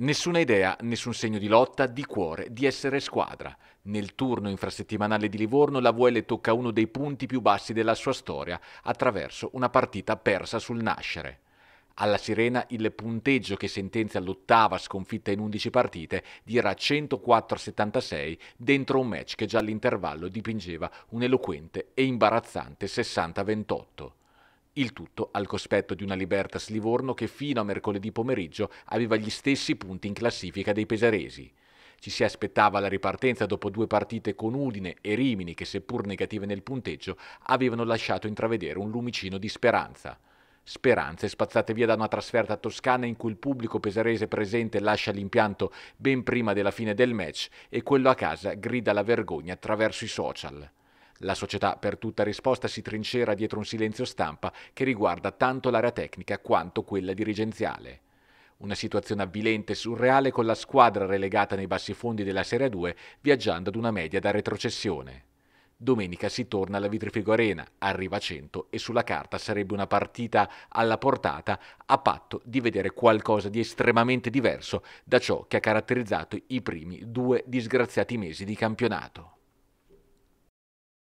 Nessuna idea, nessun segno di lotta, di cuore, di essere squadra. Nel turno infrasettimanale di Livorno la VL tocca uno dei punti più bassi della sua storia attraverso una partita persa sul nascere. Alla Sirena il punteggio che sentenzia l'ottava sconfitta in 11 partite dirà 104-76 dentro un match che già all'intervallo dipingeva un eloquente e imbarazzante 60-28. Il tutto al cospetto di una Libertas Livorno che fino a mercoledì pomeriggio aveva gli stessi punti in classifica dei pesaresi. Ci si aspettava la ripartenza dopo due partite con Udine e Rimini che seppur negative nel punteggio avevano lasciato intravedere un lumicino di speranza. Speranze spazzate via da una trasferta a toscana in cui il pubblico pesarese presente lascia l'impianto ben prima della fine del match e quello a casa grida la vergogna attraverso i social. La società per tutta risposta si trincera dietro un silenzio stampa che riguarda tanto l'area tecnica quanto quella dirigenziale. Una situazione avvilente e surreale con la squadra relegata nei bassi fondi della Serie 2 viaggiando ad una media da retrocessione. Domenica si torna alla Vitrifico Arena, arriva a 100 e sulla carta sarebbe una partita alla portata a patto di vedere qualcosa di estremamente diverso da ciò che ha caratterizzato i primi due disgraziati mesi di campionato.